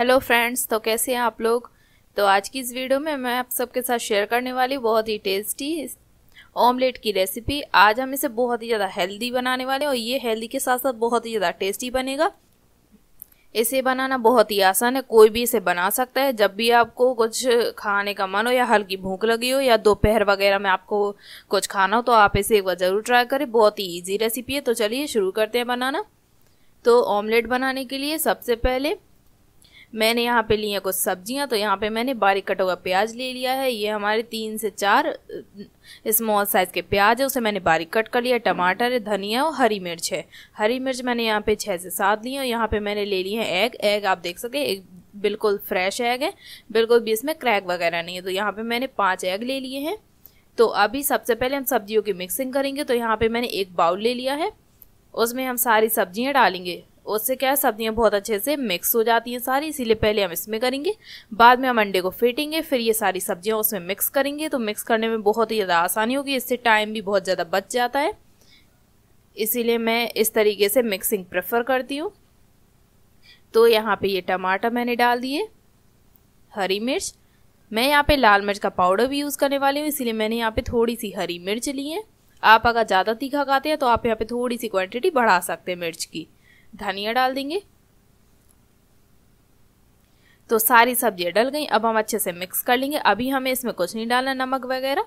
hello friends तो कैसे हैं आप लोग तो आज की इस वीडियो में मैं आप सबके साथ शेयर करने वाली बहुत ही टेस्टी ऑमलेट की रेसिपी आज हम इसे बहुत ही ज़्यादा हेल्दी बनाने वाले हैं और ये हेल्दी के साथ साथ बहुत ही ज़्यादा टेस्टी बनेगा इसे बनाना बहुत ही आसान है कोई भी इसे बना सकता है जब भी आपको कुछ खाने का मन हो या हल्की भूख लगी हो या दोपहर वगैरह में आपको कुछ खाना हो तो आप इसे एक बार ज़रूर ट्राई करें बहुत ही ईजी रेसिपी है तो चलिए शुरू करते हैं बनाना तो ऑमलेट बनाने के लिए सबसे पहले मैंने यहाँ पे ली कुछ सब्जियाँ तो यहाँ पे मैंने बारीक कटा हुआ प्याज ले लिया है ये हमारे तीन से चार स्मॉल साइज़ के प्याज है उसे मैंने बारीक कट कर लिया टमाटर है धनिया और हरी मिर्च है हरी मिर्च मैंने यहाँ पे छः से सात ली है और यहाँ पे मैंने ले ली है एग एग आप देख सके एक बिल्कुल फ्रेश एग है बिल्कुल भी इसमें क्रैक वगैरह नहीं है तो यहाँ पर मैंने पाँच एग ले लिए हैं तो अभी सबसे पहले हम सब्जियों की मिक्सिंग करेंगे तो यहाँ पर मैंने एक बाउल ले लिया है उसमें हम सारी सब्जियाँ डालेंगे उससे क्या है सब्जियाँ बहुत अच्छे से मिक्स हो जाती हैं सारी इसीलिए पहले हम इसमें करेंगे बाद में हम अंडे को फेंटेंगे फिर ये सारी सब्जियाँ उसमें मिक्स करेंगे तो मिक्स करने में बहुत ही ज़्यादा आसानी होगी इससे टाइम भी बहुत ज़्यादा बच जाता है इसीलिए मैं इस तरीके से मिक्सिंग प्रेफर करती हूँ तो यहाँ पे ये टमाटर मैंने डाल दिए हरी मिर्च मैं यहाँ पे लाल मिर्च का पाउडर भी यूज़ करने वाली हूँ इसीलिए मैंने यहाँ पे थोड़ी सी हरी मिर्च ली है आप अगर ज़्यादा तीखा खाते हैं तो आप यहाँ पे थोड़ी सी क्वांटिटी बढ़ा सकते हैं मिर्च की धनिया डाल देंगे तो सारी सब्जियाँ डल गई अब हम अच्छे से मिक्स कर लेंगे अभी हमें इसमें कुछ नहीं डालना नमक वगैरह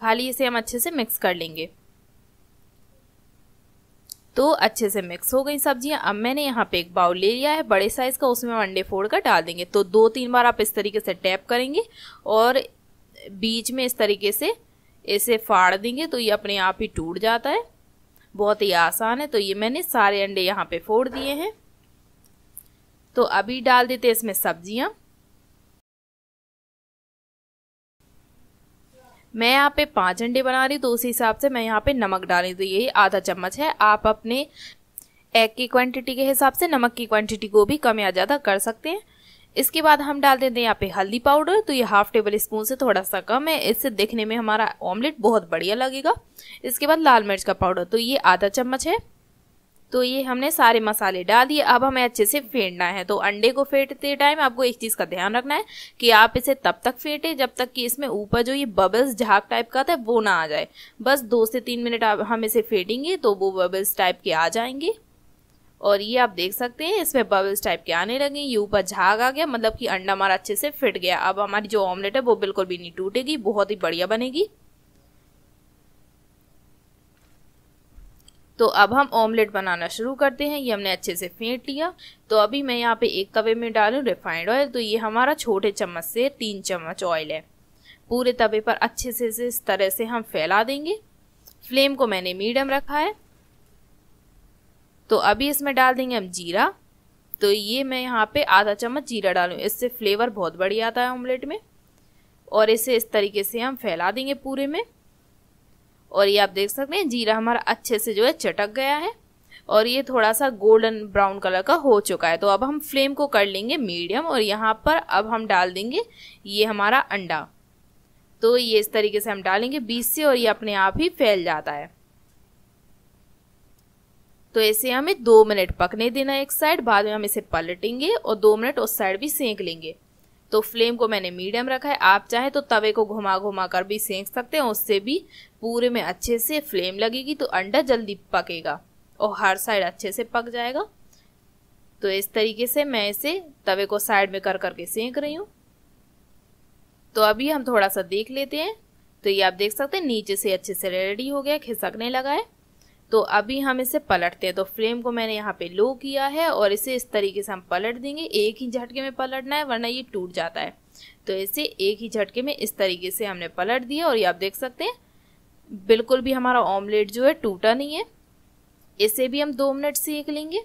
खाली इसे हम अच्छे से मिक्स कर लेंगे तो अच्छे से मिक्स हो गई सब्जियां अब मैंने यहाँ पे एक बाउल ले लिया है बड़े साइज़ का उसमें हम अंडे फोड़ कर डाल देंगे तो दो तीन बार आप इस तरीके से टैप करेंगे और बीच में इस तरीके से इसे फाड़ देंगे तो ये अपने आप ही टूट जाता है बहुत ही आसान है तो ये मैंने सारे अंडे यहाँ पे फोड़ दिए हैं तो अभी डाल देते हैं इसमें सब्जियाँ मैं यहाँ पे पांच अंडे बना रही हूँ तो उसी हिसाब से मैं यहाँ पे नमक डाल रही तो यही आधा चम्मच है आप अपने एग की क्वांटिटी के हिसाब से नमक की क्वांटिटी को भी कम या ज़्यादा कर सकते हैं इसके बाद हम डाल देते हैं यहाँ पे हल्दी पाउडर तो ये हाफ टेबल स्पून से थोड़ा सा कम है इससे देखने में हमारा ऑमलेट बहुत बढ़िया लगेगा इसके बाद लाल मिर्च का पाउडर तो ये आधा चम्मच है तो ये हमने सारे मसाले डाल दिए अब हमें अच्छे से फेंटना है तो अंडे को फेंटते टाइम आपको एक चीज़ का ध्यान रखना है कि आप इसे तब तक फेंटे जब तक कि इसमें ऊपर जो ये बबल्स झाग टाइप का था वो ना आ जाए बस दो से तीन मिनट हम इसे फेंटेंगे तो वो बबल्स टाइप के आ जाएंगे और ये आप देख सकते हैं इसमें बबल्स टाइप के आने लगे ये ऊपर झाग आ गया मतलब कि अंडा हमारा अच्छे से फिट गया अब हमारी जो ऑमलेट है वो बिल्कुल भी नहीं टूटेगी बहुत ही बढ़िया बनेगी तो अब हम ऑमलेट बनाना शुरू करते हैं ये हमने अच्छे से फेंट लिया तो अभी मैं यहाँ पे एक तवे में डालूँ रिफाइंड ऑयल तो ये हमारा छोटे चम्मच से तीन चम्मच ऑयल है पूरे तवे पर अच्छे से इस तरह से हम फैला देंगे फ्लेम को मैंने मीडियम रखा है तो अभी इसमें डाल देंगे हम जीरा तो ये मैं यहाँ पे आधा चम्मच जीरा डालूँ इससे फ्लेवर बहुत बढ़िया आता है ऑमलेट में और इसे इस तरीके से हम फैला देंगे पूरे में और ये आप देख सकते हैं जीरा हमारा अच्छे से जो है चटक गया है और ये थोड़ा सा गोल्डन ब्राउन कलर का हो चुका है तो अब हम फ्लेम को कर लेंगे मीडियम और यहाँ पर अब हम डाल देंगे ये हमारा अंडा तो ये इस तरीके से हम डालेंगे बीस से और ये अपने आप ही फैल जाता है तो ऐसे हमें दो मिनट पकने देना है एक साइड बाद में हम इसे पलटेंगे और दो मिनट उस साइड भी सेंक लेंगे तो फ्लेम को मैंने मीडियम रखा है आप चाहें तो तवे को घुमा घुमा कर भी सेंक सकते हैं उससे भी पूरे में अच्छे से फ्लेम लगेगी तो अंडा जल्दी पकेगा और हर साइड अच्छे से पक जाएगा तो इस तरीके से मैं इसे तवे को साइड में कर करके सेंक रही हूँ तो अभी हम थोड़ा सा देख लेते हैं तो ये आप देख सकते हैं नीचे से अच्छे से रेडी हो गया खिसकने लगा है तो अभी हम इसे पलटते हैं तो फ्लेम को मैंने यहाँ पे लो किया है और इसे इस तरीके से हम पलट देंगे एक ही झटके में पलटना है वरना ये टूट जाता है तो इसे एक ही झटके में इस तरीके से हमने पलट दिया और ये आप देख सकते हैं बिल्कुल भी हमारा ऑमलेट जो है टूटा नहीं है इसे भी हम दो मिनट सेक लेंगे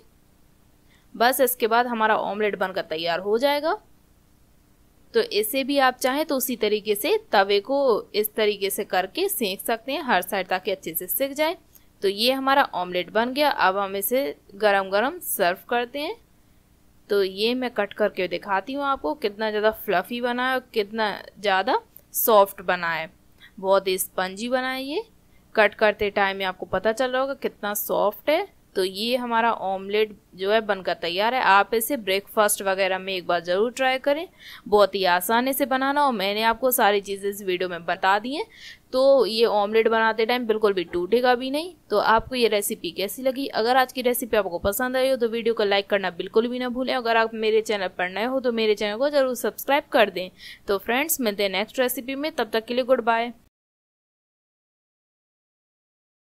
बस इसके बाद हमारा ऑमलेट बनकर तैयार हो जाएगा तो इसे भी आप चाहें तो उसी तरीके से तवे को इस तरीके से करके सेक सकते हैं हर साइड ताकि अच्छे से सेक जाए तो ये हमारा ऑमलेट बन गया अब हम इसे गरम गरम सर्व करते हैं तो ये मैं कट करके दिखाती हूँ आपको कितना ज़्यादा फ्लफ़ी बना है और कितना ज़्यादा सॉफ्ट बना है बहुत ही स्पंजी बना है ये कट करते टाइम में आपको पता चल रहा होगा कितना सॉफ्ट है तो ये हमारा ऑमलेट जो है बनकर तैयार है आप इसे ब्रेकफास्ट वगैरह में एक बार ज़रूर ट्राई करें बहुत ही आसानी से बनाना और मैंने आपको सारी चीज़ें इस वीडियो में बता दी हैं तो ये ऑमलेट बनाते टाइम बिल्कुल भी टूटेगा भी नहीं तो आपको ये रेसिपी कैसी लगी अगर आज की रेसिपी आपको पसंद आई हो तो वीडियो को लाइक करना बिल्कुल भी ना भूलें अगर आप मेरे चैनल पर नए हो तो मेरे चैनल को ज़रूर सब्सक्राइब कर दें तो फ्रेंड्स मिलते हैं नेक्स्ट रेसिपी में तब तक के लिए गुड बाय